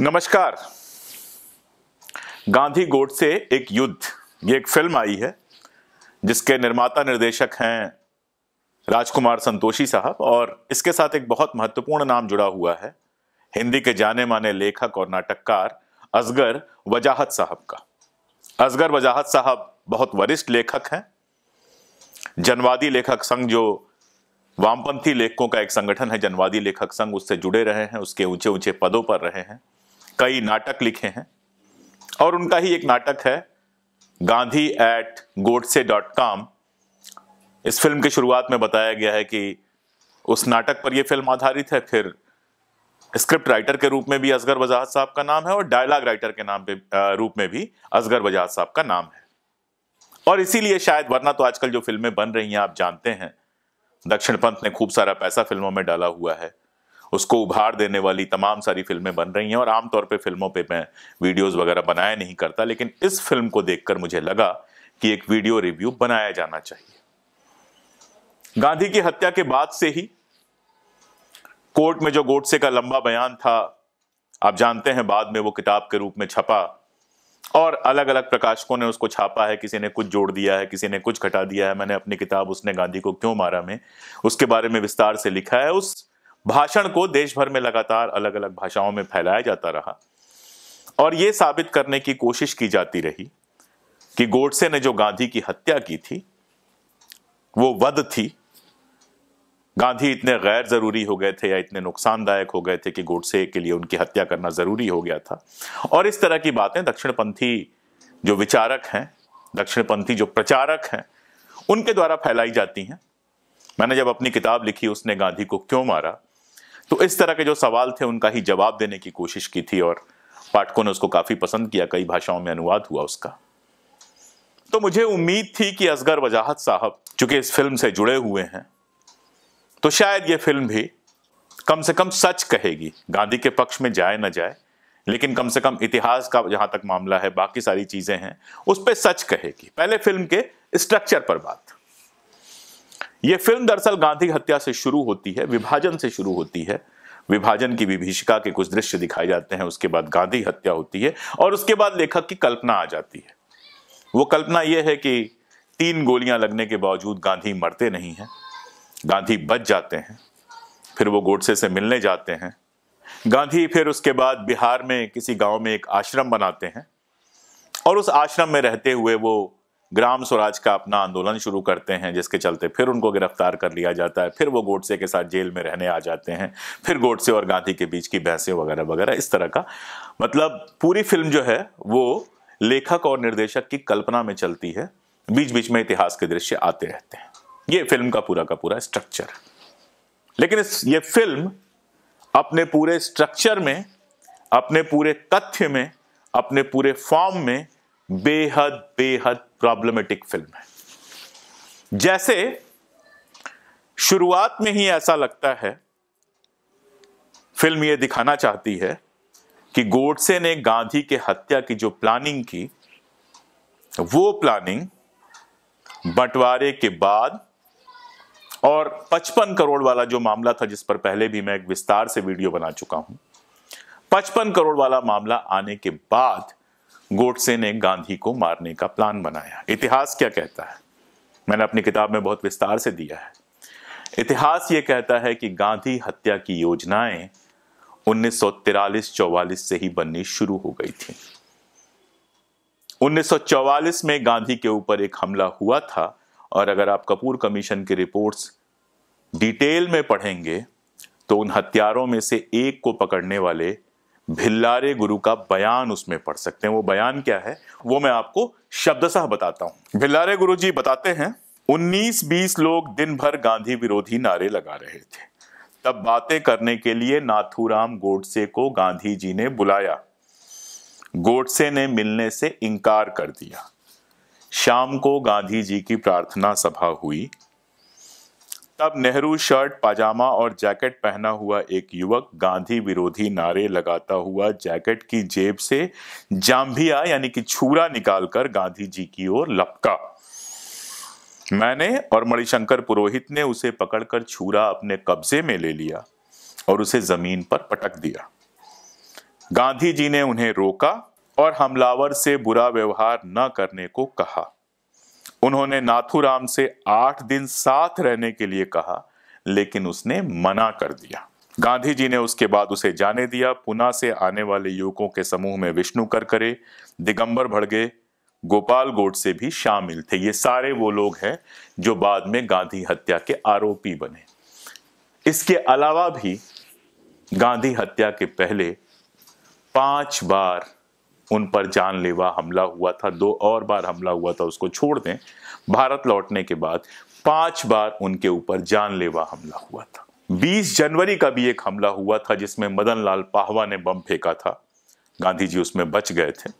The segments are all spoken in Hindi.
नमस्कार गांधी गोट से एक युद्ध ये एक फिल्म आई है जिसके निर्माता निर्देशक हैं राजकुमार संतोषी साहब और इसके साथ एक बहुत महत्वपूर्ण नाम जुड़ा हुआ है हिंदी के जाने माने लेखक और नाटककार असगर वजाहत साहब का असगर वजाहत साहब बहुत वरिष्ठ लेखक हैं जनवादी लेखक संघ जो वामपंथी लेखकों का एक संगठन है जनवादी लेखक संघ उससे जुड़े रहे हैं उसके ऊंचे ऊंचे पदों पर रहे हैं कई नाटक लिखे हैं और उनका ही एक नाटक है Gandhi at Godse dot com इस फिल्म की शुरुआत में बताया गया है कि उस नाटक पर यह फिल्म आधारित है फिर स्क्रिप्ट राइटर के रूप में भी असगर बजाज साहब का नाम है और डायलॉग राइटर के नाम पे रूप में भी असगर बजाज साहब का नाम है और इसीलिए शायद वरना तो आजकल जो फिल्में बन रही हैं आप जानते हैं दक्षिण पंथ ने खूब सारा पैसा फिल्मों में डाला हुआ है उसको उभार देने वाली तमाम सारी फिल्में बन रही हैं और आमतौर पर फिल्मों पर मैं वीडियोज़ वगैरह बनाया नहीं करता लेकिन इस फिल्म को देखकर मुझे लगा कि एक वीडियो रिव्यू बनाया जाना चाहिए गांधी की हत्या के बाद से ही कोर्ट में जो गोडसे का लंबा बयान था आप जानते हैं बाद में वो किताब के रूप में छपा और अलग अलग प्रकाशकों ने उसको छापा है किसी ने कुछ जोड़ दिया है किसी ने कुछ घटा दिया है मैंने अपनी किताब उसने गांधी को क्यों मारा में उसके बारे में विस्तार से लिखा है उस भाषण को देश भर में लगातार अलग अलग भाषाओं में फैलाया जाता रहा और ये साबित करने की कोशिश की जाती रही कि गोडसे ने जो गांधी की हत्या की थी वो वध थी गांधी इतने गैर ज़रूरी हो गए थे या इतने नुकसानदायक हो गए थे कि गोडसे के लिए उनकी हत्या करना ज़रूरी हो गया था और इस तरह की बातें दक्षिणपंथी जो विचारक हैं दक्षिणपंथी जो प्रचारक हैं उनके द्वारा फैलाई जाती हैं मैंने जब अपनी किताब लिखी उसने गांधी को क्यों मारा तो इस तरह के जो सवाल थे उनका ही जवाब देने की कोशिश की थी और पाठकों ने उसको काफ़ी पसंद किया कई भाषाओं में अनुवाद हुआ उसका तो मुझे उम्मीद थी कि असगर वजाहत साहब चूंकि इस फिल्म से जुड़े हुए हैं तो शायद ये फिल्म भी कम से कम सच कहेगी गांधी के पक्ष में जाए ना जाए लेकिन कम से कम इतिहास का जहां तक मामला है बाकी सारी चीजें हैं उस पर सच कहेगी पहले फिल्म के स्ट्रक्चर पर बात ये फिल्म दरअसल गांधी हत्या से शुरू होती है विभाजन से शुरू होती है विभाजन की विभीषिका के कुछ दृश्य दिखाए जाते हैं उसके बाद गांधी हत्या होती है और उसके बाद लेखक की कल्पना आ जाती है वो कल्पना यह है कि तीन गोलियां लगने के बावजूद गांधी मरते नहीं हैं गांधी बच जाते हैं फिर वो गोडसे से मिलने जाते हैं गांधी फिर उसके बाद बिहार में किसी गांव में एक आश्रम बनाते हैं और उस आश्रम में रहते हुए वो ग्राम स्वराज का अपना आंदोलन शुरू करते हैं जिसके चलते फिर उनको गिरफ्तार कर लिया जाता है फिर वो गोडसे के साथ जेल में रहने आ जाते हैं फिर गोडसे और गांधी के बीच की बहसें वगैरह वगैरह इस तरह का मतलब पूरी फिल्म जो है वो लेखक और निर्देशक की कल्पना में चलती है बीच बीच में इतिहास के दृश्य आते रहते हैं ये फिल्म का पूरा का पूरा स्ट्रक्चर लेकिन इस ये फिल्म अपने पूरे स्ट्रक्चर में अपने पूरे तथ्य में अपने पूरे फॉर्म में बेहद बेहद प्रॉब्लमेटिक फिल्म है जैसे शुरुआत में ही ऐसा लगता है फिल्म यह दिखाना चाहती है कि गोडसे ने गांधी के हत्या की जो प्लानिंग की वो प्लानिंग बंटवारे के बाद और 55 करोड़ वाला जो मामला था जिस पर पहले भी मैं एक विस्तार से वीडियो बना चुका हूं 55 करोड़ वाला मामला आने के बाद गोडसे ने गांधी को मारने का प्लान बनाया इतिहास क्या कहता है मैंने अपनी किताब में बहुत विस्तार से दिया है इतिहास ये कहता है कि गांधी हत्या की योजनाएं उन्नीस सौ से ही बननी शुरू हो गई थी 1944 में गांधी के ऊपर एक हमला हुआ था और अगर आप कपूर कमीशन की रिपोर्ट्स डिटेल में पढ़ेंगे तो उन हत्यारों में से एक को पकड़ने वाले भिल्लारे गुरु का बयान उसमें पढ़ सकते हैं वो बयान क्या है वो मैं आपको शब्दशाह बताता हूं भिल्लारे गुरु जी बताते हैं उन्नीस बीस लोग दिन भर गांधी विरोधी नारे लगा रहे थे तब बातें करने के लिए नाथूराम गोडसे को गांधी जी ने बुलाया गोडसे ने मिलने से इनकार कर दिया शाम को गांधी जी की प्रार्थना सभा हुई तब नेहरू शर्ट पाजामा और जैकेट पहना हुआ एक युवक गांधी विरोधी नारे लगाता हुआ जैकेट की जेब से जाम्भिया यानी कि छूरा निकालकर गांधी जी की ओर लपका मैंने और मणिशंकर पुरोहित ने उसे पकड़कर छूरा अपने कब्जे में ले लिया और उसे जमीन पर पटक दिया गांधी जी ने उन्हें रोका और हमलावर से बुरा व्यवहार न करने को कहा उन्होंने नाथूराम से आठ दिन साथ रहने के लिए कहा लेकिन उसने मना कर दिया गांधी जी ने उसके बाद उसे जाने दिया पुना से आने वाले युवकों के समूह में विष्णु करकरे दिगंबर भड़गे गोपाल गोड से भी शामिल थे ये सारे वो लोग हैं जो बाद में गांधी हत्या के आरोपी बने इसके अलावा भी गांधी हत्या के पहले पांच बार उन पर जानलेवा हमला हुआ था दो और बार हमला हुआ था उसको छोड़ दें भारत लौटने के बाद पांच बार उनके ऊपर जानलेवा हमला हुआ था 20 जनवरी का भी एक हमला हुआ था जिसमें मदन लाल पाहवा ने बम फेंका था गांधी जी उसमें बच गए थे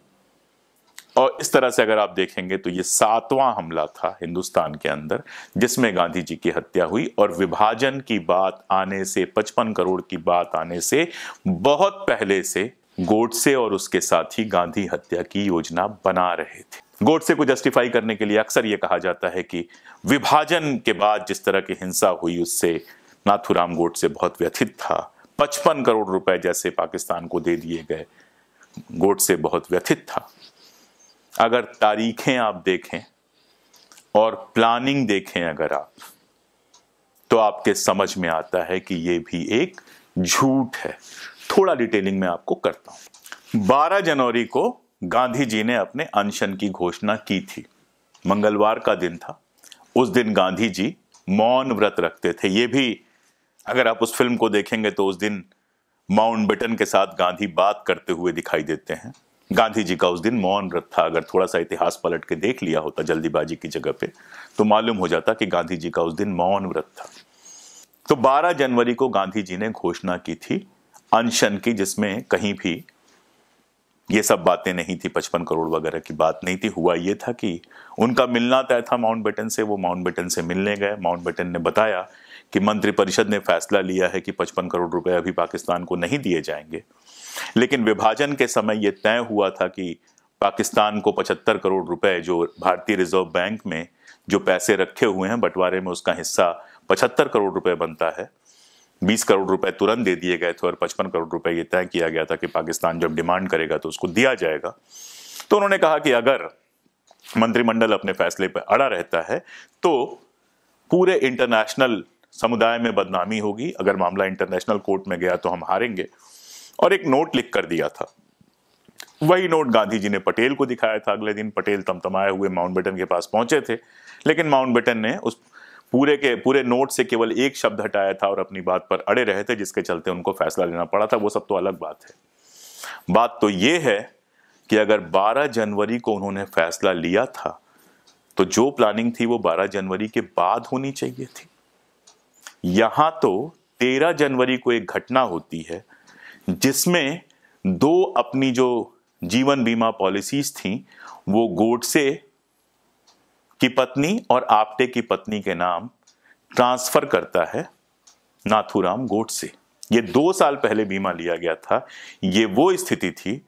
और इस तरह से अगर आप देखेंगे तो ये सातवां हमला था हिंदुस्तान के अंदर जिसमें गांधी जी की हत्या हुई और विभाजन की बात आने से पचपन करोड़ की बात आने से बहुत पहले से गोडसे और उसके साथ ही गांधी हत्या की योजना बना रहे थे गोडसे को जस्टिफाई करने के लिए अक्सर यह कहा जाता है कि विभाजन के बाद जिस तरह की हिंसा हुई उससे नाथुराम गोडसे बहुत व्यथित था पचपन करोड़ रुपए जैसे पाकिस्तान को दे दिए गए गोडसे बहुत व्यथित था अगर तारीखें आप देखें और प्लानिंग देखें अगर आप तो आपके समझ में आता है कि यह भी एक झूठ है थोड़ा डिटेलिंग में आपको करता हूं 12 जनवरी को गांधी जी ने अपने अनशन की घोषणा की थी मंगलवार का दिन था उस दिन गांधी जी मौन व्रत रखते थे ये भी अगर आप उस फिल्म को देखेंगे तो उस दिन माउंट बेटन के साथ गांधी बात करते हुए दिखाई देते हैं गांधी जी का उस दिन मौन व्रत था अगर थोड़ा सा इतिहास पलट के देख लिया होता जल्दीबाजी की जगह पे तो मालूम हो जाता कि गांधी जी का उस दिन मौन व्रत था तो 12 जनवरी को गांधी जी ने घोषणा की थी अनशन की जिसमें कहीं भी ये सब बातें नहीं थी पचपन करोड़ वगैरह की बात नहीं थी हुआ ये था कि उनका मिलना तय था माउंट बेटन से वो माउंट बेटन से मिलने गए माउंट बेटन ने बताया कि मंत्रिपरिषद ने फैसला लिया है कि पचपन करोड़ रुपए अभी पाकिस्तान को नहीं दिए जाएंगे लेकिन विभाजन के समय ये तय हुआ था कि पाकिस्तान को पचहत्तर करोड़ रुपए जो भारतीय रिजर्व बैंक में जो पैसे रखे हुए हैं बंटवारे में उसका हिस्सा पचहत्तर करोड़ रुपए बनता है बीस करोड़ रुपए तुरंत दे दिए गए थे और पचपन करोड़ रुपए ये तय किया गया था कि पाकिस्तान जब डिमांड करेगा तो उसको दिया जाएगा तो उन्होंने कहा कि अगर मंत्रिमंडल अपने फैसले पर अड़ा रहता है तो पूरे इंटरनेशनल समुदाय में बदनामी होगी अगर मामला इंटरनेशनल कोर्ट में गया तो हम हारेंगे और एक नोट लिख कर दिया था वही नोट गांधी जी ने पटेल को दिखाया था अगले दिन पटेल तमतमाए हुए माउंटबेटन के पास पहुंचे थे लेकिन माउंटबेटन ने उस पूरे के पूरे नोट से केवल एक शब्द हटाया था और अपनी बात पर अड़े रहे थे जिसके चलते उनको फैसला लेना पड़ा था वो सब तो अलग बात है बात तो ये है कि अगर 12 जनवरी को उन्होंने फैसला लिया था तो जो प्लानिंग थी वो 12 जनवरी के बाद होनी चाहिए थी यहां तो 13 जनवरी को एक घटना होती है जिसमें दो अपनी जो जीवन बीमा पॉलिसीज थी वो गोडसे की पत्नी और आपटे की पत्नी के नाम ट्रांसफर करता है नाथूराम गोट से ये दो साल पहले बीमा लिया गया था ये वो स्थिति थी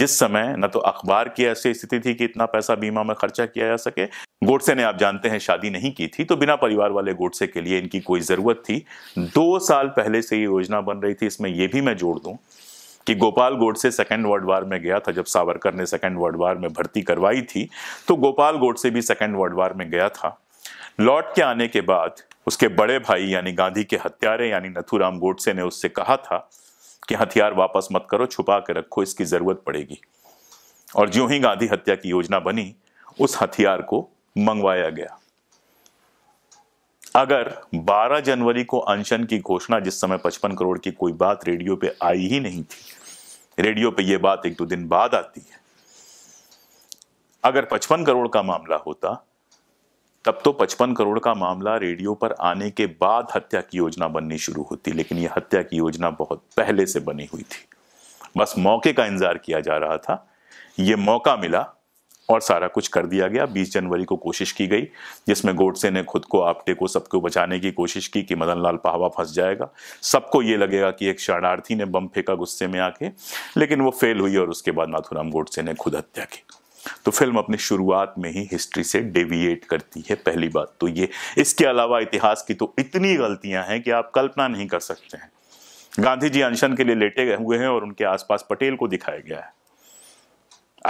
जिस समय न तो अखबार की ऐसी स्थिति थी कि इतना पैसा बीमा में खर्चा किया जा सके गोडसे ने आप जानते हैं शादी नहीं की थी तो बिना परिवार वाले गोडसे के लिए इनकी कोई ज़रूरत थी दो साल पहले से ये योजना बन रही थी इसमें यह भी मैं जोड़ दूं कि Gopal Godse second world war में गया था जब सावरकर ने सेकेंड वर्ल्ड वार में भर्ती करवाई थी तो गोपाल गोडसे भी सेकेंड वर्ल्ड वार में गया था लौट के आने के बाद उसके बड़े भाई यानी गांधी के हत्यारे यानी नथुराम गोडसे ने उससे कहा था कि हथियार वापस मत करो छुपा के रखो इसकी ज़रूरत पड़ेगी और ज्यों ही गांधी हत्या की योजना बनी उस हथियार को मंगवाया गया अगर 12 जनवरी को अनशन की घोषणा जिस समय 55 करोड़ की कोई बात रेडियो पे आई ही नहीं थी रेडियो पे यह बात एक दो दिन बाद आती है अगर 55 करोड़ का मामला होता तब तो 55 करोड़ का मामला रेडियो पर आने के बाद हत्या की योजना बननी शुरू होती लेकिन यह हत्या की योजना बहुत पहले से बनी हुई थी बस मौके का इंतजार किया जा रहा था यह मौका मिला और सारा कुछ कर दिया गया 20 जनवरी को कोशिश की गई जिसमें गोडसे ने खुद को आपटे को सबको बचाने की कोशिश की कि मदन लाल पाहवा फंस जाएगा सबको ये लगेगा कि एक शरणार्थी ने बम फेंका गुस्से में आके लेकिन वो फेल हुई और उसके बाद नाथुराम गोडसे ने खुद हत्या की तो फिल्म अपनी शुरुआत में ही हिस्ट्री से डेविएट करती है पहली बात तो ये इसके अलावा इतिहास की तो इतनी गलतियां हैं कि आप कल्पना नहीं कर सकते हैं गांधी जी अनशन के लिए लेटे हुए हैं और उनके आसपास पटेल को दिखाया गया है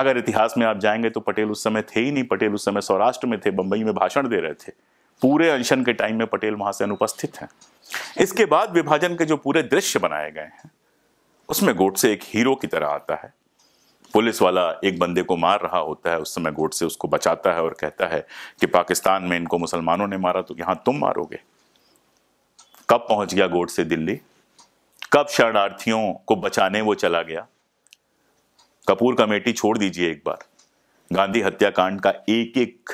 अगर इतिहास में आप जाएंगे तो पटेल उस समय थे ही नहीं पटेल उस समय सौराष्ट्र में थे बम्बई में भाषण दे रहे थे पूरे अनशन के टाइम में पटेल वहां से अनुपस्थित हैं इसके बाद विभाजन के जो पूरे दृश्य बनाए गए हैं उसमें गोडसे एक हीरो की तरह आता है पुलिस वाला एक बंदे को मार रहा होता है उस समय गोडसे उसको बचाता है और कहता है कि पाकिस्तान में इनको मुसलमानों ने मारा तो यहां तुम मारोगे कब पहुंच गया गोडसे दिल्ली कब शरणार्थियों को बचाने वो चला गया कपूर कमेटी छोड़ दीजिए एक बार गांधी हत्याकांड का एक एक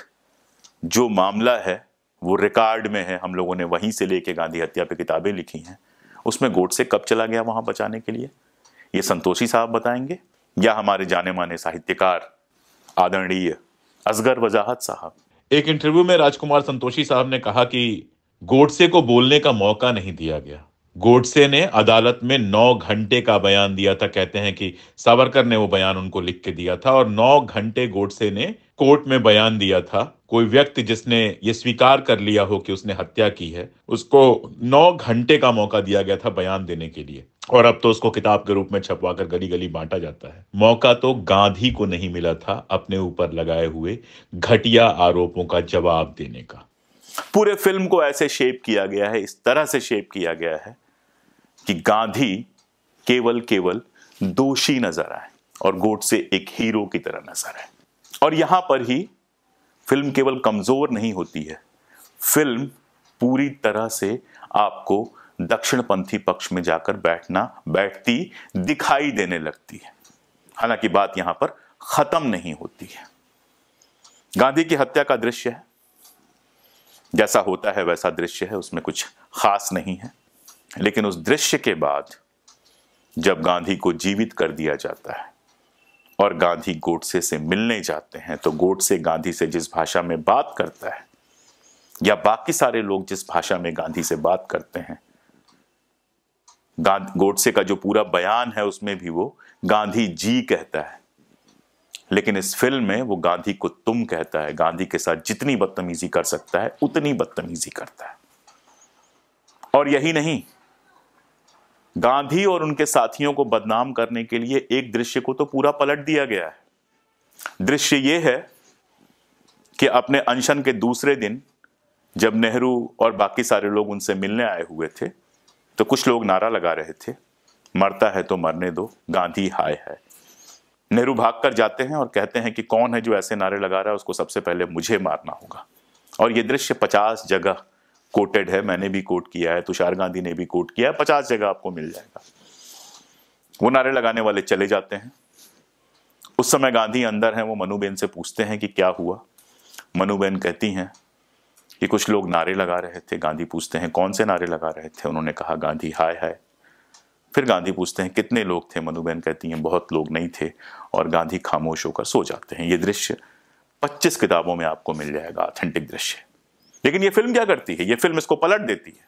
जो मामला है वो रिकॉर्ड में है हम लोगों ने वहीं से लेके गांधी हत्या पे किताबें लिखी हैं उसमें गोट से कब चला गया वहां बचाने के लिए ये संतोषी साहब बताएंगे या हमारे जाने माने साहित्यकार आदरणीय असगर वजाहत साहब एक इंटरव्यू में राजकुमार संतोषी साहब ने कहा कि गोडसे को बोलने का मौका नहीं दिया गया गोडसे ने अदालत में नौ घंटे का बयान दिया था कहते हैं कि सावरकर ने वो बयान उनको लिख के दिया था और नौ घंटे गोडसे ने कोर्ट में बयान दिया था कोई व्यक्ति जिसने ये स्वीकार कर लिया हो कि उसने हत्या की है उसको नौ घंटे का मौका दिया गया था बयान देने के लिए और अब तो उसको किताब के रूप में छपवा कर गली गली बांटा जाता है मौका तो गांधी को नहीं मिला था अपने ऊपर लगाए हुए घटिया आरोपों का जवाब देने का पूरे फिल्म को ऐसे शेप किया गया है इस तरह से शेप किया गया है कि गांधी केवल केवल दोषी नजर आए और गोट से एक हीरो की तरह नजर आए और यहां पर ही फिल्म केवल कमजोर नहीं होती है फिल्म पूरी तरह से आपको दक्षिणपंथी पक्ष में जाकर बैठना बैठती दिखाई देने लगती है हालांकि बात यहां पर खत्म नहीं होती है गांधी की हत्या का दृश्य है जैसा होता है वैसा दृश्य है उसमें कुछ खास नहीं है लेकिन उस दृश्य के बाद जब गांधी को जीवित कर दिया जाता है और गांधी गोडसे से मिलने जाते हैं तो गोडसे गांधी से जिस भाषा में बात करता है या बाकी सारे लोग जिस भाषा में गांधी से बात करते हैं गोडसे का जो पूरा बयान है उसमें भी वो गांधी जी कहता है लेकिन इस फिल्म में वो गांधी को तुम कहता है गांधी के साथ जितनी बदतमीजी कर सकता है उतनी बदतमीजी करता है और यही नहीं गांधी और उनके साथियों को बदनाम करने के लिए एक दृश्य को तो पूरा पलट दिया गया है दृश्य यह है कि अपने अनशन के दूसरे दिन जब नेहरू और बाकी सारे लोग उनसे मिलने आए हुए थे तो कुछ लोग नारा लगा रहे थे मरता है तो मरने दो गांधी हाय है नेहरू भाग कर जाते हैं और कहते हैं कि कौन है जो ऐसे नारे लगा रहा है उसको सबसे पहले मुझे मारना होगा और ये दृश्य पचास जगह कोटेड है मैंने भी कोट किया है तुषार गांधी ने भी कोट किया है पचास जगह आपको मिल जाएगा वो नारे लगाने वाले चले जाते हैं उस समय गांधी अंदर हैं वो मनुबेन से पूछते हैं कि क्या हुआ मनुबेन कहती हैं कि कुछ लोग नारे लगा रहे थे गांधी पूछते हैं कौन से नारे लगा रहे थे उन्होंने कहा गांधी हाय हाय फिर गांधी पूछते हैं कितने लोग थे मनुबेन कहती हैं बहुत लोग नहीं थे और गांधी खामोश होकर सो जाते हैं ये दृश्य 25 किताबों में आपको मिल जाएगा ऑथेंटिक दृश्य लेकिन ये फिल्म क्या करती है ये फिल्म इसको पलट देती है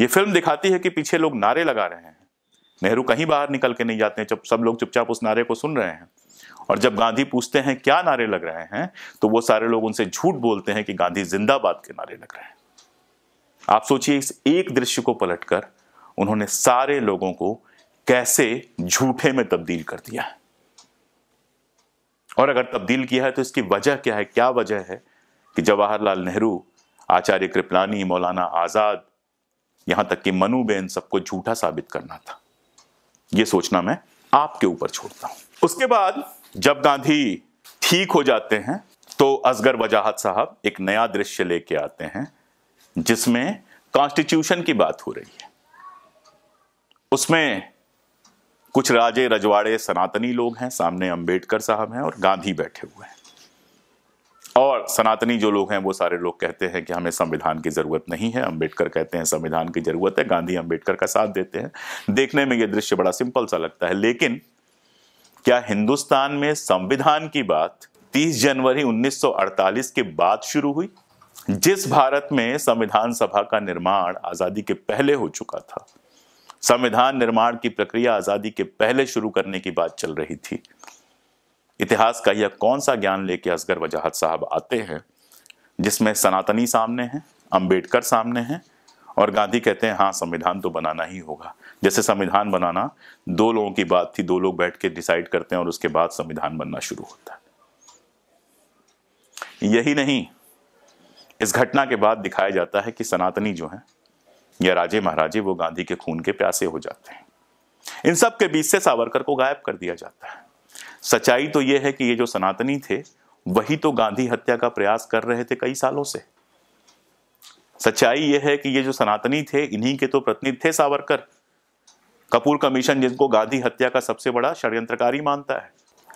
ये फिल्म दिखाती है कि पीछे लोग नारे लगा रहे हैं नेहरू कहीं बाहर निकल के नहीं जाते हैं जब सब लोग चुपचाप उस नारे को सुन रहे हैं और जब गांधी पूछते हैं क्या नारे लग रहे हैं तो वो सारे लोग उनसे झूठ बोलते हैं कि गांधी जिंदाबाद के नारे लग रहे हैं आप सोचिए इस एक दृश्य को पलटकर उन्होंने सारे लोगों को कैसे झूठे में तब्दील कर दिया और अगर तब्दील किया है तो इसकी वजह क्या है क्या वजह है कि जवाहरलाल नेहरू आचार्य कृपलानी मौलाना आज़ाद यहाँ तक कि मनु बेन सबको झूठा साबित करना था ये सोचना मैं आपके ऊपर छोड़ता हूं उसके बाद जब गांधी ठीक हो जाते हैं तो असगर वजाहत साहब एक नया दृश्य लेके आते हैं जिसमें कॉन्स्टिट्यूशन की बात हो रही है उसमें कुछ राजे रजवाड़े सनातनी लोग हैं सामने अंबेडकर साहब हैं और गांधी बैठे हुए हैं और सनातनी जो लोग हैं वो सारे लोग कहते हैं कि हमें संविधान की ज़रूरत नहीं है अंबेडकर कहते हैं संविधान की ज़रूरत है गांधी अंबेडकर का साथ देते हैं देखने में ये दृश्य बड़ा सिंपल सा लगता है लेकिन क्या हिंदुस्तान में संविधान की बात 30 जनवरी 1948 के बाद शुरू हुई जिस भारत में संविधान सभा का निर्माण आज़ादी के पहले हो चुका था संविधान निर्माण की प्रक्रिया आज़ादी के पहले शुरू करने की बात चल रही थी इतिहास का यह कौन सा ज्ञान लेके असगर वजाहत साहब आते हैं जिसमें सनातनी सामने हैं अंबेडकर सामने हैं और गांधी कहते हैं हाँ संविधान तो बनाना ही होगा जैसे संविधान बनाना दो लोगों की बात थी दो लोग बैठ के डिसाइड करते हैं और उसके बाद संविधान बनना शुरू होता है यही नहीं इस घटना के बाद दिखाया जाता है कि सनातनी जो है या राजे महाराजे वो गांधी के खून के प्यासे हो जाते हैं इन सब के बीच से सावरकर को गायब कर दिया जाता है सच्चाई तो यह है कि ये जो सनातनी थे वही तो गांधी हत्या का प्रयास कर रहे थे कई सालों से सच्चाई ये है कि ये जो सनातनी थे इन्हीं के तो प्रतिनिधि थे सावरकर कपूर कमीशन जिनको गांधी हत्या का सबसे बड़ा षड्यंत्रकारी मानता है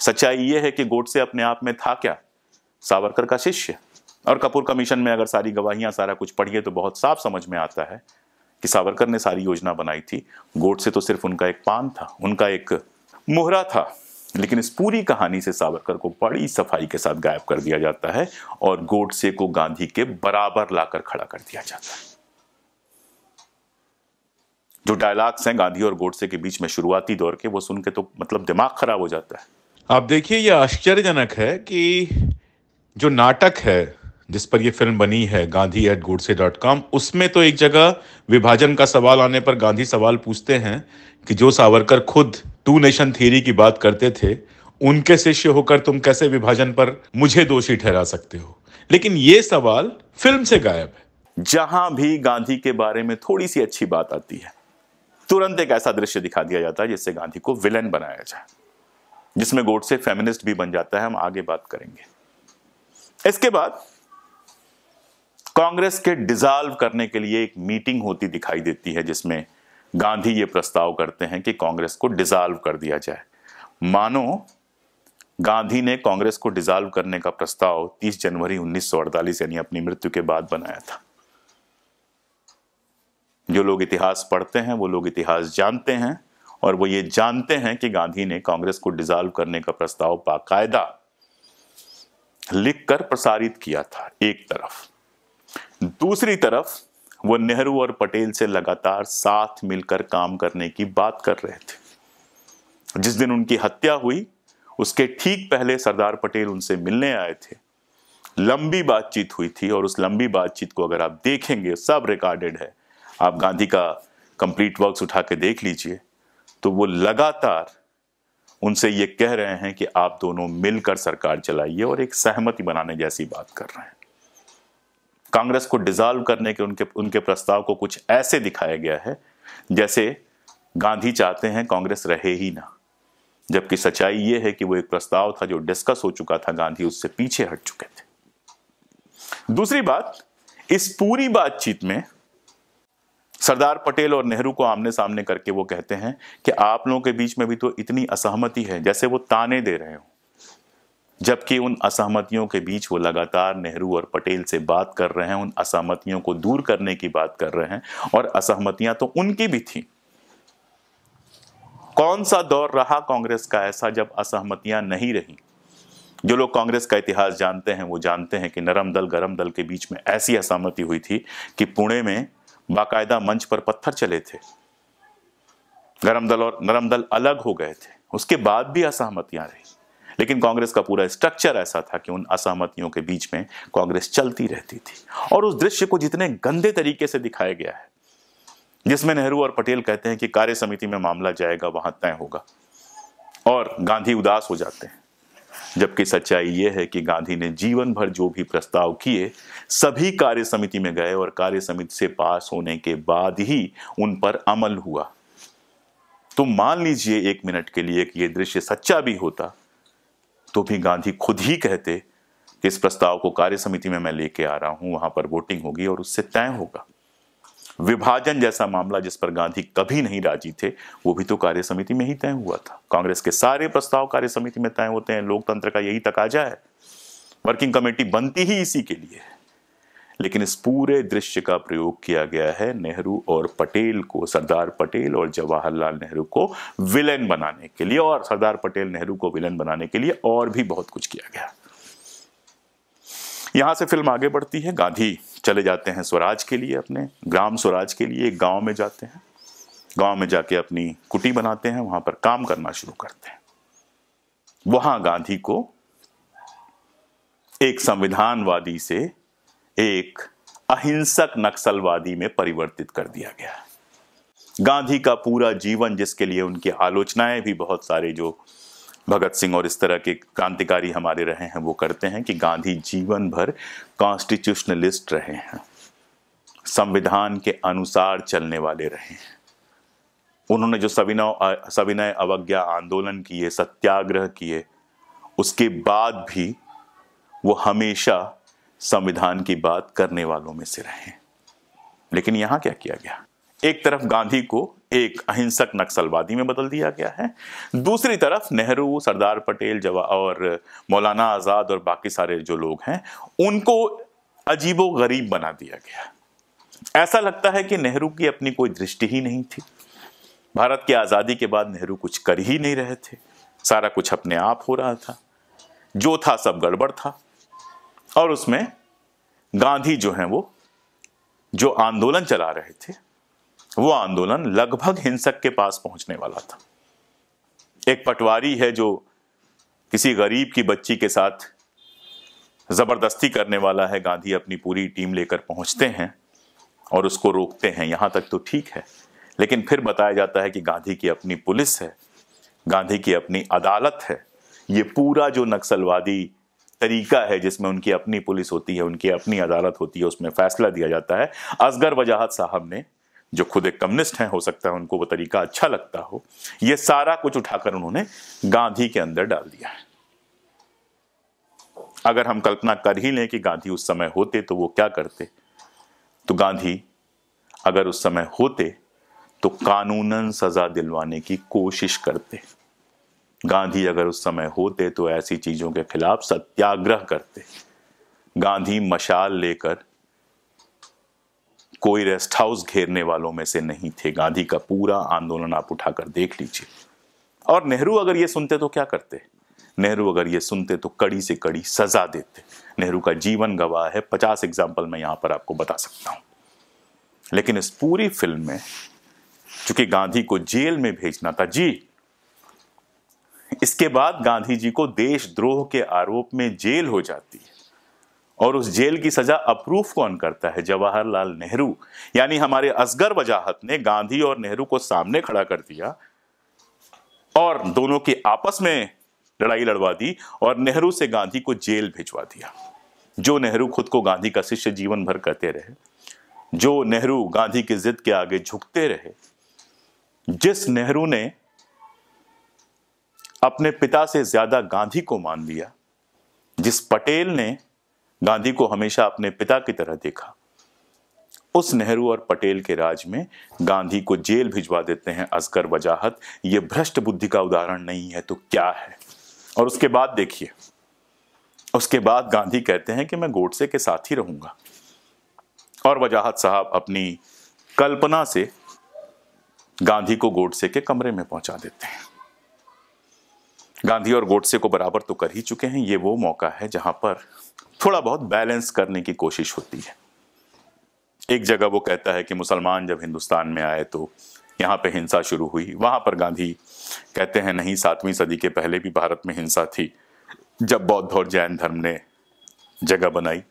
सच्चाई ये है कि गोडसे अपने आप में था क्या सावरकर का शिष्य और कपूर कमीशन में अगर सारी गवाहियां सारा कुछ पढ़िए तो बहुत साफ समझ में आता है कि सावरकर ने सारी योजना बनाई थी गोडसे तो सिर्फ उनका एक पान था उनका एक मोहरा था लेकिन इस पूरी कहानी से सावरकर को बड़ी सफाई के साथ गायब कर दिया जाता है और गोडसे को गांधी के बराबर लाकर खड़ा कर दिया जाता है जो डायलॉग्स हैं गांधी और गोडसे के बीच में शुरुआती दौर के वो सुन के तो मतलब दिमाग खराब हो जाता है आप देखिए यह आश्चर्यजनक है कि जो नाटक है जिस पर यह फिल्म बनी है Gandhi at Godse dot com उसमें तो एक जगह विभाजन का सवाल आने पर गांधी सवाल पूछते हैं कि जो सावरकर खुद टू नेशन थियरी की बात करते थे उनके शिष्य होकर तुम कैसे विभाजन पर मुझे दोषी ठहरा सकते हो लेकिन ये सवाल फिल्म से गायब है जहां भी गांधी के बारे में थोड़ी सी अच्छी बात आती है तुरंत एक ऐसा दृश्य दिखा दिया जाता है जिससे गांधी को विलन बनाया जाए जिसमें गोड से फेमिनिस्ट भी बन जाता है हम आगे बात करेंगे इसके बाद कांग्रेस के डिजॉल्व करने के लिए एक मीटिंग होती दिखाई देती है जिसमें गांधी ये प्रस्ताव करते हैं कि कांग्रेस को डिजॉल्व कर दिया जाए मानो गांधी ने कांग्रेस को डिजॉल्व करने का प्रस्ताव 30 जनवरी 1948 यानी अपनी मृत्यु के बाद बनाया था जो लोग इतिहास पढ़ते हैं वो लोग इतिहास जानते हैं और वो ये जानते हैं कि गांधी ने कांग्रेस को डिजॉल्व करने का प्रस्ताव बाकायदा लिखकर प्रसारित किया था एक तरफ दूसरी तरफ वो नेहरू और पटेल से लगातार साथ मिलकर काम करने की बात कर रहे थे जिस दिन उनकी हत्या हुई उसके ठीक पहले सरदार पटेल उनसे मिलने आए थे लंबी बातचीत हुई थी और उस लंबी बातचीत को अगर आप देखेंगे सब रिकॉर्डेड है आप गांधी का कंप्लीट वर्क्स उठा के देख लीजिए तो वो लगातार उनसे ये कह रहे हैं कि आप दोनों मिलकर सरकार चलाइए और एक सहमति बनाने जैसी बात कर रहे हैं कांग्रेस को डिजॉल्व करने के उनके उनके प्रस्ताव को कुछ ऐसे दिखाया गया है जैसे गांधी चाहते हैं कांग्रेस रहे ही ना जबकि सच्चाई ये है कि वो एक प्रस्ताव था जो डिस्कस हो चुका था गांधी उससे पीछे हट चुके थे दूसरी बात इस पूरी बातचीत में सरदार पटेल और नेहरू को आमने सामने करके वो कहते हैं कि आप लोगों के बीच में भी तो इतनी असहमति है जैसे वो ताने दे रहे हो जबकि उन असहमतियों के बीच वो लगातार नेहरू और पटेल से बात कर रहे हैं उन असहमतियों को दूर करने की बात कर रहे हैं और असहमतियां तो उनकी भी थी कौन सा दौर रहा कांग्रेस का ऐसा जब असहमतियां नहीं रही जो लोग कांग्रेस का इतिहास जानते हैं वो जानते हैं कि नरम दल गरम दल के बीच में ऐसी असहमति हुई थी कि पुणे में बाकायदा मंच पर पत्थर चले थे गरम दल और नरम दल अलग हो गए थे उसके बाद भी असहमतियां रही लेकिन कांग्रेस का पूरा स्ट्रक्चर ऐसा था कि उन असहमतियों के बीच में कांग्रेस चलती रहती थी और उस दृश्य को जितने गंदे तरीके से दिखाया गया है जिसमें नेहरू और पटेल कहते हैं कि कार्य समिति में मामला जाएगा वहां तय होगा और गांधी उदास हो जाते हैं जबकि सच्चाई यह है कि गांधी ने जीवन भर जो भी प्रस्ताव किए सभी कार्य समिति में गए और कार्य समिति से पास होने के बाद ही उन पर अमल हुआ तो मान लीजिए एक मिनट के लिए कि यह दृश्य सच्चा भी होता तो भी गांधी खुद ही कहते कि इस प्रस्ताव को कार्य समिति में मैं लेके आ रहा हूं वहां पर वोटिंग होगी और उससे तय होगा विभाजन जैसा मामला जिस पर गांधी कभी नहीं राजी थे वो भी तो कार्य समिति में ही तय हुआ था कांग्रेस के सारे प्रस्ताव कार्य समिति में तय होते हैं लोकतंत्र का यही तकाजा है वर्किंग कमेटी बनती ही इसी के लिए है लेकिन इस पूरे दृश्य का प्रयोग किया गया है नेहरू और पटेल को सरदार पटेल और जवाहरलाल नेहरू को विलेन बनाने के लिए और सरदार पटेल नेहरू को विलेन बनाने के लिए और भी बहुत कुछ किया गया यहां से फिल्म आगे बढ़ती है गांधी चले जाते हैं स्वराज के लिए अपने ग्राम स्वराज के लिए एक गांव में जाते हैं गांव में जाके अपनी कुटी बनाते हैं वहां पर काम करना शुरू करते हैं वहां गांधी को एक संविधानवादी से एक अहिंसक नक्सलवादी में परिवर्तित कर दिया गया गांधी का पूरा जीवन जिसके लिए उनकी आलोचनाएं भी बहुत सारे जो भगत सिंह और इस तरह के क्रांतिकारी हमारे रहे हैं वो करते हैं कि गांधी जीवन भर कॉन्स्टिट्यूशनलिस्ट रहे हैं संविधान के अनुसार चलने वाले रहे हैं उन्होंने जो सविनय सविनय अवज्ञा आंदोलन किए सत्याग्रह किए उसके बाद भी वो हमेशा संविधान की बात करने वालों में से रहे लेकिन यहां क्या किया गया एक तरफ गांधी को एक अहिंसक नक्सलवादी में बदल दिया गया है दूसरी तरफ नेहरू सरदार पटेल जवा और मौलाना आज़ाद और बाकी सारे जो लोग हैं उनको अजीबो गरीब बना दिया गया ऐसा लगता है कि नेहरू की अपनी कोई दृष्टि ही नहीं थी भारत की आज़ादी के बाद नेहरू कुछ कर ही नहीं रहे थे सारा कुछ अपने आप हो रहा था जो था सब गड़बड़ था और उसमें गांधी जो हैं वो जो आंदोलन चला रहे थे वो आंदोलन लगभग हिंसक के पास पहुंचने वाला था एक पटवारी है जो किसी गरीब की बच्ची के साथ ज़बरदस्ती करने वाला है गांधी अपनी पूरी टीम लेकर पहुंचते हैं और उसको रोकते हैं यहां तक तो ठीक है लेकिन फिर बताया जाता है कि गांधी की अपनी पुलिस है गांधी की अपनी अदालत है ये पूरा जो नक्सलवादी तरीका है जिसमें उनकी अपनी पुलिस होती है उनकी अपनी अदालत होती है उसमें फैसला दिया जाता है असगर वजाहत साहब ने जो खुद एक कम्युनिस्ट हैं हो सकता है उनको वो तरीका अच्छा लगता हो ये सारा कुछ उठाकर उन्होंने गांधी के अंदर डाल दिया है अगर हम कल्पना कर ही लें कि गांधी उस समय होते तो वो क्या करते तो गांधी अगर उस समय होते तो कानूनन सजा दिलवाने की कोशिश करते गांधी अगर उस समय होते तो ऐसी चीज़ों के खिलाफ सत्याग्रह करते गांधी मशाल लेकर कोई रेस्ट हाउस घेरने वालों में से नहीं थे गांधी का पूरा आंदोलन आप उठाकर देख लीजिए और नेहरू अगर ये सुनते तो क्या करते नेहरू अगर ये सुनते तो कड़ी से कड़ी सजा देते नेहरू का जीवन गवाह है पचास एग्जाम्पल मैं यहां पर आपको बता सकता हूं लेकिन इस पूरी फिल्म में चूंकि गांधी को जेल में भेजना था जी इसके बाद गांधी जी को देशद्रोह के आरोप में जेल हो जाती है और उस जेल की सजा अप्रूव कौन करता है जवाहरलाल नेहरू यानी हमारे असगर वजाहत ने गांधी और नेहरू को सामने खड़ा कर दिया और दोनों के आपस में लड़ाई लड़वा दी और नेहरू से गांधी को जेल भिजवा दिया जो नेहरू खुद को गांधी का शिष्य जीवन भर करते रहे जो नेहरू गांधी की जिद के आगे झुकते रहे जिस नेहरू ने अपने पिता से ज्यादा गांधी को मान लिया जिस पटेल ने गांधी को हमेशा अपने पिता की तरह देखा उस नेहरू और पटेल के राज में गांधी को जेल भिजवा देते हैं असगर वजाहत यह भ्रष्ट बुद्धि का उदाहरण नहीं है तो क्या है और उसके बाद देखिए उसके बाद गांधी कहते हैं कि मैं गोडसे के साथ ही रहूंगा और वजाहत साहब अपनी कल्पना से गांधी को गोडसे के कमरे में पहुंचा देते हैं गांधी और गोडसे को बराबर तो कर ही चुके हैं ये वो मौका है जहां पर थोड़ा बहुत बैलेंस करने की कोशिश होती है एक जगह वो कहता है कि मुसलमान जब हिंदुस्तान में आए तो यहाँ पे हिंसा शुरू हुई वहां पर गांधी कहते हैं नहीं सातवीं सदी के पहले भी भारत में हिंसा थी जब बौद्ध और जैन धर्म ने जगह बनाई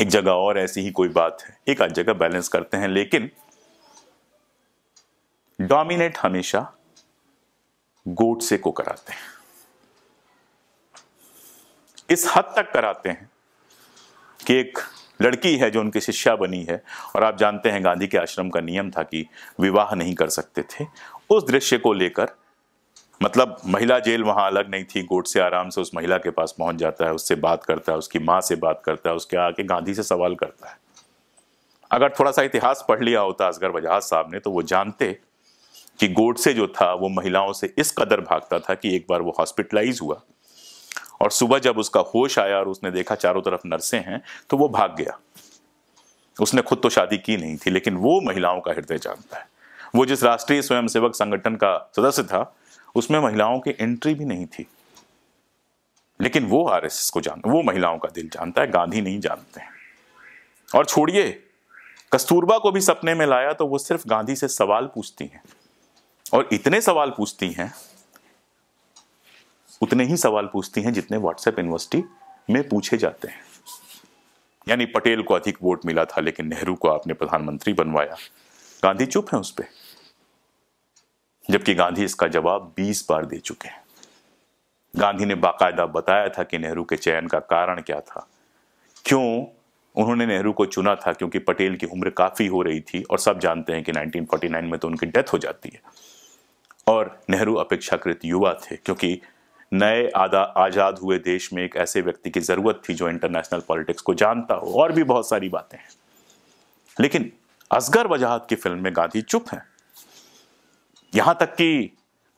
एक जगह और ऐसी ही कोई बात है एक आध जगह बैलेंस करते हैं लेकिन डोमिनेट हमेशा गोट से को कराते हैं इस हद तक कराते हैं कि एक लड़की है जो उनकी शिष्या बनी है और आप जानते हैं गांधी के आश्रम का नियम था कि विवाह नहीं कर सकते थे उस दृश्य को लेकर मतलब महिला जेल वहां अलग नहीं थी गोट से आराम से उस महिला के पास पहुंच जाता है उससे बात करता है उसकी माँ से बात करता है उसके आके गांधी से सवाल करता है अगर थोड़ा सा इतिहास पढ़ लिया होता असगर बजाज साहब ने तो वो जानते कि गोडसे जो था वो महिलाओं से इस कदर भागता था कि एक बार वो हॉस्पिटलाइज हुआ और सुबह जब उसका होश आया और उसने देखा चारों तरफ नर्सें हैं तो वो भाग गया उसने खुद तो शादी की नहीं थी लेकिन वो महिलाओं का हृदय जानता है वो जिस राष्ट्रीय स्वयंसेवक संगठन का सदस्य था उसमें महिलाओं की एंट्री भी नहीं थी लेकिन वो एस को जान वो महिलाओं का दिल जानता है गांधी नहीं जानते हैं और छोड़िए कस्तूरबा को भी सपने में लाया तो वो सिर्फ गांधी से सवाल पूछती हैं और इतने सवाल पूछती हैं उतने ही सवाल पूछती हैं जितने व्हाट्सएप यूनिवर्सिटी में पूछे जाते हैं यानी पटेल को अधिक वोट मिला था लेकिन नेहरू को आपने प्रधानमंत्री बनवाया गांधी चुप है उस पर जबकि गांधी इसका जवाब 20 बार दे चुके हैं गांधी ने बाकायदा बताया था कि नेहरू के चयन का कारण क्या था क्यों उन्होंने नेहरू को चुना था क्योंकि पटेल की उम्र काफ़ी हो रही थी और सब जानते हैं कि 1949 में तो उनकी डेथ हो जाती है और नेहरू अपेक्षाकृत युवा थे क्योंकि नए आदा आज़ाद हुए देश में एक ऐसे व्यक्ति की ज़रूरत थी जो इंटरनेशनल पॉलिटिक्स को जानता हो और भी बहुत सारी बातें हैं लेकिन असगर वजाहत की फिल्म में गांधी चुप हैं यहां तक कि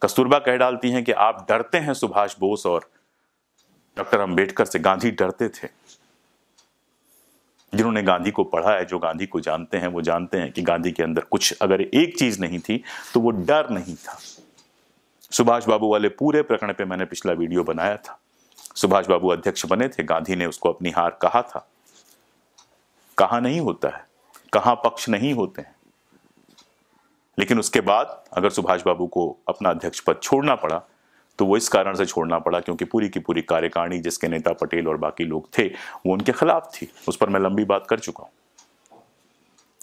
कस्तूरबा कह डालती हैं कि आप डरते हैं सुभाष बोस और डॉक्टर अंबेडकर से गांधी डरते थे जिन्होंने गांधी को पढ़ा है जो गांधी को जानते हैं वो जानते हैं कि गांधी के अंदर कुछ अगर एक चीज़ नहीं थी तो वो डर नहीं था सुभाष बाबू वाले पूरे प्रकरण पे मैंने पिछला वीडियो बनाया था सुभाष बाबू अध्यक्ष बने थे गांधी ने उसको अपनी हार कहा था कहा नहीं होता है कहा पक्ष नहीं होते हैं लेकिन उसके बाद अगर सुभाष बाबू को अपना अध्यक्ष पद छोड़ना पड़ा तो वो इस कारण से छोड़ना पड़ा क्योंकि पूरी की पूरी कार्यकारिणी जिसके नेता पटेल और बाकी लोग थे वो उनके खिलाफ थी उस पर मैं लंबी बात कर चुका हूं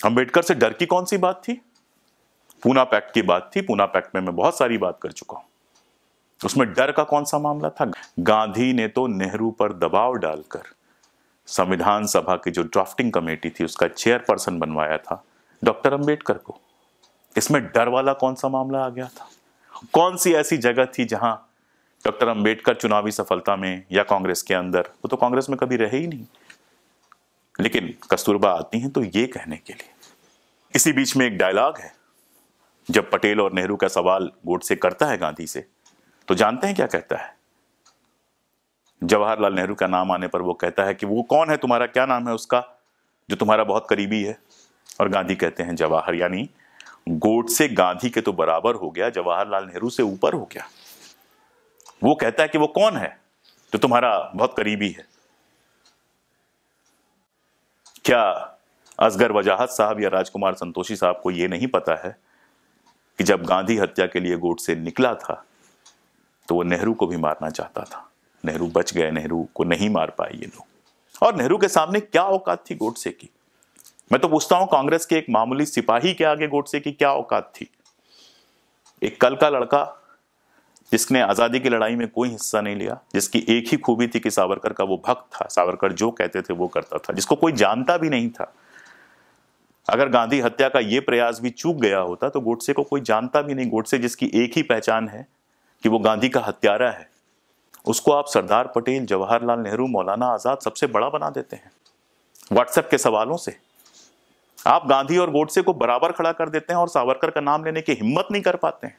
अंबेडकर से डर की कौन सी बात थी पूना पैक्ट की बात थी पूना पैक्ट में मैं बहुत सारी बात कर चुका हूं उसमें डर का कौन सा मामला था गांधी ने तो नेहरू पर दबाव डालकर संविधान सभा की जो ड्राफ्टिंग कमेटी थी उसका चेयरपर्सन बनवाया था डॉक्टर अंबेडकर को इसमें डर वाला कौन सा मामला आ गया था कौन सी ऐसी जगह थी जहां डॉक्टर अंबेडकर चुनावी सफलता में या कांग्रेस के अंदर वो तो कांग्रेस में कभी रहे ही नहीं लेकिन कस्तूरबा आती हैं तो ये कहने के लिए इसी बीच में एक डायलॉग है जब पटेल और नेहरू का सवाल गोडसे करता है गांधी से तो जानते हैं क्या कहता है जवाहरलाल नेहरू का नाम आने पर वो कहता है कि वो कौन है तुम्हारा क्या नाम है उसका जो तुम्हारा बहुत करीबी है और गांधी कहते हैं जवाहर यानी गोडसे गांधी के तो बराबर हो गया जवाहरलाल नेहरू से ऊपर हो गया वो कहता है कि वो कौन है जो तुम्हारा बहुत करीबी है क्या असगर वजाहत साहब या राजकुमार संतोषी साहब को यह नहीं पता है कि जब गांधी हत्या के लिए गोट से निकला था तो वो नेहरू को भी मारना चाहता था नेहरू बच गए नेहरू को नहीं मार पाए ये लोग और नेहरू के सामने क्या औकात थी गोडसे की मैं तो पूछता हूं कांग्रेस के एक मामूली सिपाही के आगे गोडसे की क्या औकात थी एक कल का लड़का जिसने आज़ादी की लड़ाई में कोई हिस्सा नहीं लिया जिसकी एक ही खूबी थी कि सावरकर का वो भक्त था सावरकर जो कहते थे वो करता था जिसको कोई जानता भी नहीं था अगर गांधी हत्या का ये प्रयास भी चूक गया होता तो गोडसे को कोई जानता भी नहीं गोडसे जिसकी एक ही पहचान है कि वो गांधी का हत्यारा है उसको आप सरदार पटेल जवाहरलाल नेहरू मौलाना आज़ाद सबसे बड़ा बना देते हैं व्हाट्सएप के सवालों से आप गांधी और गोडसे को बराबर खड़ा कर देते हैं और सावरकर का नाम लेने की हिम्मत नहीं कर पाते हैं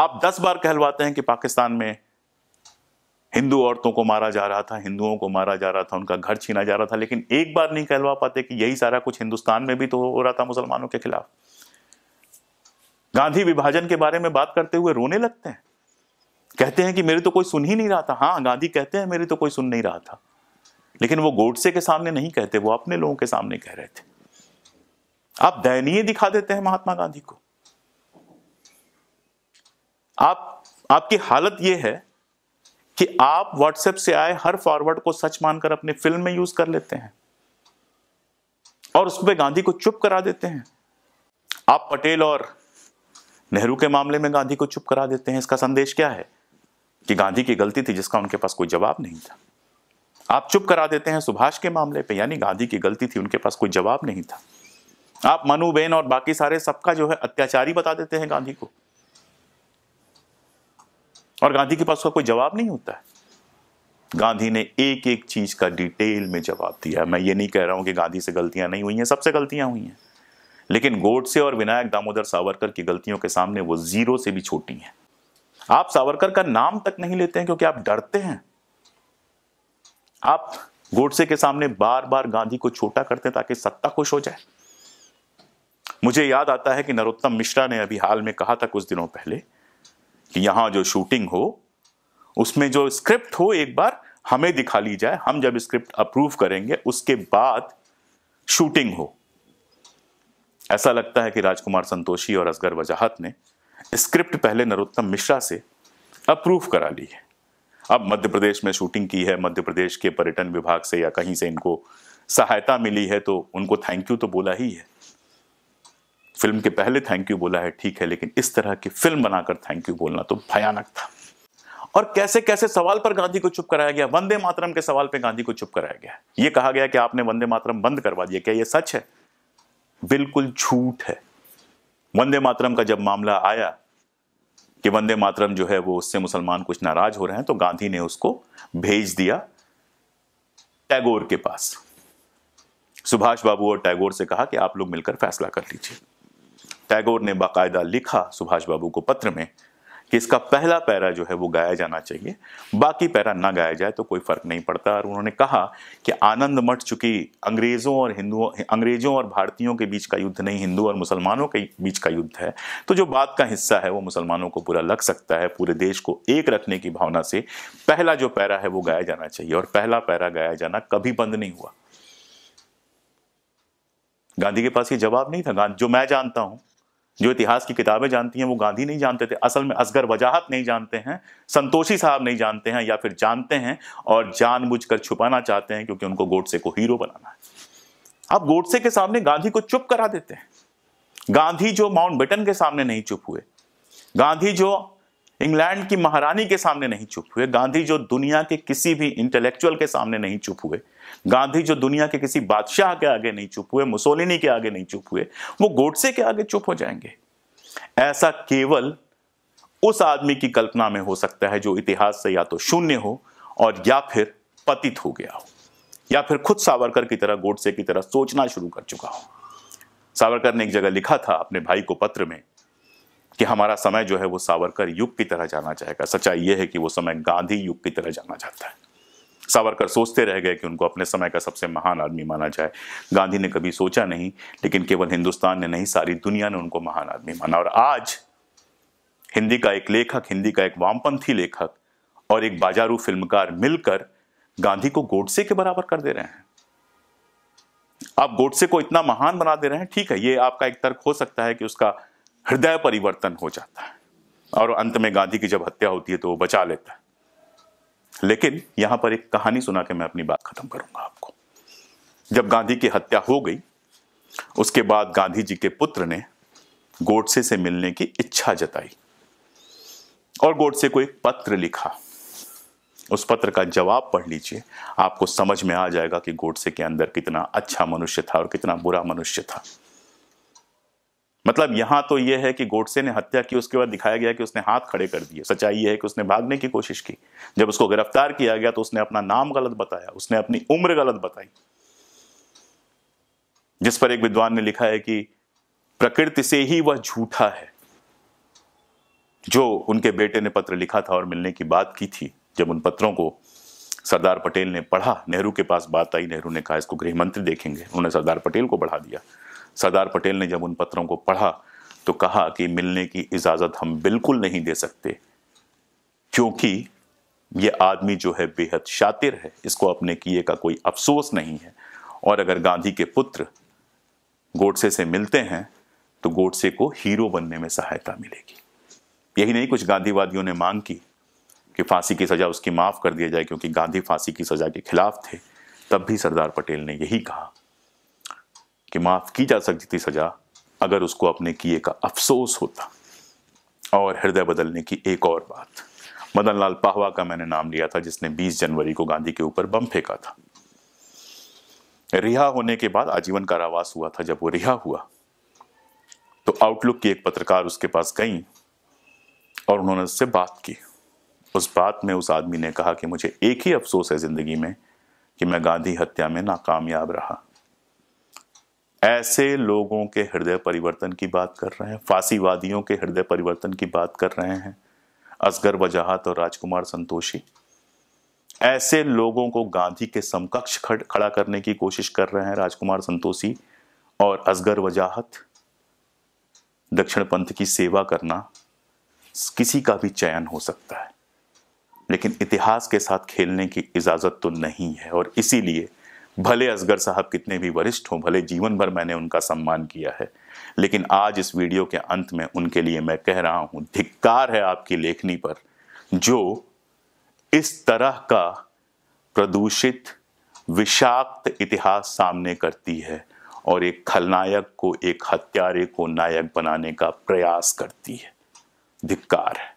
आप दस बार कहलवाते हैं कि पाकिस्तान में हिंदू औरतों को मारा जा रहा था हिंदुओं को मारा जा रहा था उनका घर छीना जा रहा था लेकिन एक बार नहीं कहलवा पाते कि यही सारा कुछ हिंदुस्तान में भी तो हो रहा था मुसलमानों के खिलाफ गांधी विभाजन के बारे में बात करते हुए रोने लगते हैं कहते हैं कि मेरे तो कोई सुन ही नहीं रहा था हाँ गांधी कहते हैं मेरी तो कोई सुन नहीं रहा था लेकिन वो गोडसे के सामने नहीं कहते वो अपने लोगों के सामने कह रहे थे आप दयनीय दिखा देते हैं महात्मा गांधी को आप आपकी हालत यह है कि आप व्हाट्सएप से आए हर फॉरवर्ड को सच मानकर अपने फिल्म में यूज कर लेते हैं और उस पर गांधी को चुप करा देते हैं आप पटेल और नेहरू के मामले में गांधी को चुप करा देते हैं इसका संदेश क्या है कि गांधी की गलती थी जिसका उनके पास कोई जवाब नहीं था आप चुप करा देते हैं सुभाष के मामले पे यानी गांधी की गलती थी उनके पास कोई जवाब नहीं था आप मनु बेन और बाकी सारे सबका जो है अत्याचारी बता देते हैं गांधी को और गांधी के पास उसका कोई जवाब नहीं होता है गांधी ने एक एक चीज का डिटेल में जवाब दिया मैं ये नहीं कह रहा हूं कि गांधी से गलतियां नहीं हुई हैं सबसे गलतियां हुई हैं लेकिन गोडसे और विनायक दामोदर सावरकर की गलतियों के सामने वो जीरो से भी छोटी हैं आप सावरकर का नाम तक नहीं लेते हैं क्योंकि आप डरते हैं आप गोडसे के सामने बार बार गांधी को छोटा करते हैं ताकि सत्ता खुश हो जाए मुझे याद आता है कि नरोत्तम मिश्रा ने अभी हाल में कहा था कुछ दिनों पहले कि यहाँ जो शूटिंग हो उसमें जो स्क्रिप्ट हो एक बार हमें दिखा ली जाए हम जब स्क्रिप्ट अप्रूव करेंगे उसके बाद शूटिंग हो ऐसा लगता है कि राजकुमार संतोषी और असगर वजाहत ने स्क्रिप्ट पहले नरोत्तम मिश्रा से अप्रूव करा ली है अब मध्य प्रदेश में शूटिंग की है मध्य प्रदेश के पर्यटन विभाग से या कहीं से इनको सहायता मिली है तो उनको थैंक यू तो बोला ही है फिल्म के पहले थैंक यू बोला है ठीक है लेकिन इस तरह की फिल्म बनाकर थैंक यू बोलना तो भयानक था और कैसे कैसे सवाल पर गांधी को चुप कराया गया वंदे मातरम के सवाल पर गांधी को चुप कराया गया यह कहा गया कि आपने वंदे मातरम बंद करवा दिया क्या यह सच है बिल्कुल झूठ है वंदे मातरम का जब मामला आया कि वंदे मातरम जो है वो उससे मुसलमान कुछ नाराज हो रहे हैं तो गांधी ने उसको भेज दिया टैगोर के पास सुभाष बाबू और टैगोर से कहा कि आप लोग मिलकर फैसला कर लीजिए टैगोर ने बाकायदा लिखा सुभाष बाबू को पत्र में कि इसका पहला पैरा जो है वो गाया जाना चाहिए बाकी पैरा ना गाया जाए तो कोई फर्क नहीं पड़ता और उन्होंने कहा कि आनंद मठ चुकी अंग्रेज़ों और हिंदुओं अंग्रेज़ों और भारतीयों के बीच का युद्ध नहीं हिंदू और मुसलमानों के बीच का युद्ध है तो जो बात का हिस्सा है वो मुसलमानों को पूरा लग सकता है पूरे देश को एक रखने की भावना से पहला जो पैरा है वो गाया जाना चाहिए और पहला पैरा गाया जाना कभी बंद नहीं हुआ गांधी के पास ये जवाब नहीं था जो मैं जानता हूं जो इतिहास की किताबें जानती हैं वो गांधी नहीं जानते थे असल में असगर वजाहत नहीं जानते हैं संतोषी साहब नहीं जानते हैं या फिर जानते हैं और जानबूझकर छुपाना चाहते हैं क्योंकि उनको गोडसे को हीरो बनाना है आप गोडसे के सामने गांधी को चुप करा देते हैं गांधी जो माउंट बेटन के सामने नहीं चुप हुए गांधी जो इंग्लैंड की महारानी के सामने नहीं चुप हुए गांधी जो दुनिया के किसी भी इंटेलेक्चुअल के सामने नहीं चुप हुए गांधी जो दुनिया के किसी बादशाह के आगे नहीं चुप हुए मुसोलिनी के आगे नहीं चुप हुए वो गोडसे के आगे चुप हो जाएंगे ऐसा केवल उस आदमी की कल्पना में हो सकता है जो इतिहास से या तो शून्य हो और या फिर पतित हो गया हो या फिर खुद सावरकर की तरह गोडसे की तरह सोचना शुरू कर चुका हो सावरकर ने एक जगह लिखा था अपने भाई को पत्र में कि हमारा समय जो है वो सावरकर युग की तरह जाना जाएगा सच्चाई यह है कि वो समय गांधी युग की तरह जाना जाता है सावरकर सोचते रह गए कि उनको अपने समय का सबसे महान आदमी माना जाए गांधी ने कभी सोचा नहीं लेकिन केवल हिंदुस्तान ने नहीं सारी दुनिया ने उनको महान आदमी माना और आज हिंदी का एक लेखक हिंदी का एक वामपंथी लेखक और एक बाजारू फिल्मकार मिलकर गांधी को गोडसे के बराबर कर दे रहे हैं आप गोडसे को इतना महान बना दे रहे हैं ठीक है ये आपका एक तर्क हो सकता है कि उसका हृदय परिवर्तन हो जाता है और अंत में गांधी की जब हत्या होती है तो वो बचा लेता है लेकिन यहां पर एक कहानी सुना के मैं अपनी बात खत्म करूंगा आपको जब गांधी की हत्या हो गई उसके बाद गांधी जी के पुत्र ने गोडसे से मिलने की इच्छा जताई और गोडसे को एक पत्र लिखा उस पत्र का जवाब पढ़ लीजिए आपको समझ में आ जाएगा कि गोडसे के अंदर कितना अच्छा मनुष्य था और कितना बुरा मनुष्य था मतलब यहां तो यह है कि गोडसे ने हत्या की उसके बाद दिखाया गया कि उसने हाथ खड़े कर दिए सच्चाई यह है कि उसने भागने की कोशिश की जब उसको गिरफ्तार किया गया तो उसने अपना नाम गलत बताया उसने अपनी उम्र गलत बताई जिस पर एक विद्वान ने लिखा है कि प्रकृति से ही वह झूठा है जो उनके बेटे ने पत्र लिखा था और मिलने की बात की थी जब उन पत्रों को सरदार पटेल ने पढ़ा नेहरू के पास बात आई नेहरू ने कहा इसको गृह मंत्री देखेंगे उन्होंने सरदार पटेल को बढ़ा दिया सरदार पटेल ने जब उन पत्रों को पढ़ा तो कहा कि मिलने की इजाज़त हम बिल्कुल नहीं दे सकते क्योंकि ये आदमी जो है बेहद शातिर है इसको अपने किए का कोई अफसोस नहीं है और अगर गांधी के पुत्र गोडसे से मिलते हैं तो गोडसे को हीरो बनने में सहायता मिलेगी यही नहीं कुछ गांधीवादियों ने मांग की कि फांसी की सज़ा उसकी माफ़ कर दिया जाए क्योंकि गांधी फांसी की सज़ा के खिलाफ थे तब भी सरदार पटेल ने यही कहा कि माफ़ की जा सकती थी सज़ा अगर उसको अपने किए का अफसोस होता और हृदय बदलने की एक और बात मदन लाल पाहवा का मैंने नाम लिया था जिसने 20 जनवरी को गांधी के ऊपर बम फेंका था रिहा होने के बाद आजीवन कारावास हुआ था जब वो रिहा हुआ तो आउटलुक की एक पत्रकार उसके पास गई और उन्होंने उससे बात की उस बात में उस आदमी ने कहा कि मुझे एक ही अफसोस है ज़िंदगी में कि मैं गांधी हत्या में नाकामयाब रहा ऐसे लोगों के हृदय परिवर्तन की बात कर रहे हैं फांसीवादियों के हृदय परिवर्तन की बात कर रहे हैं असगर वजाहत और राजकुमार संतोषी ऐसे लोगों को गांधी के समकक्ष खड़ा करने की कोशिश कर रहे हैं राजकुमार संतोषी और असगर वजाहत दक्षिण पंथ की सेवा करना किसी का भी चयन हो सकता है लेकिन इतिहास के साथ खेलने की इजाज़त तो नहीं है और इसीलिए भले असगर साहब कितने भी वरिष्ठ हों भले जीवन भर मैंने उनका सम्मान किया है लेकिन आज इस वीडियो के अंत में उनके लिए मैं कह रहा हूं धिक्कार है आपकी लेखनी पर जो इस तरह का प्रदूषित विषाक्त इतिहास सामने करती है और एक खलनायक को एक हत्यारे को नायक बनाने का प्रयास करती है धिक्कार है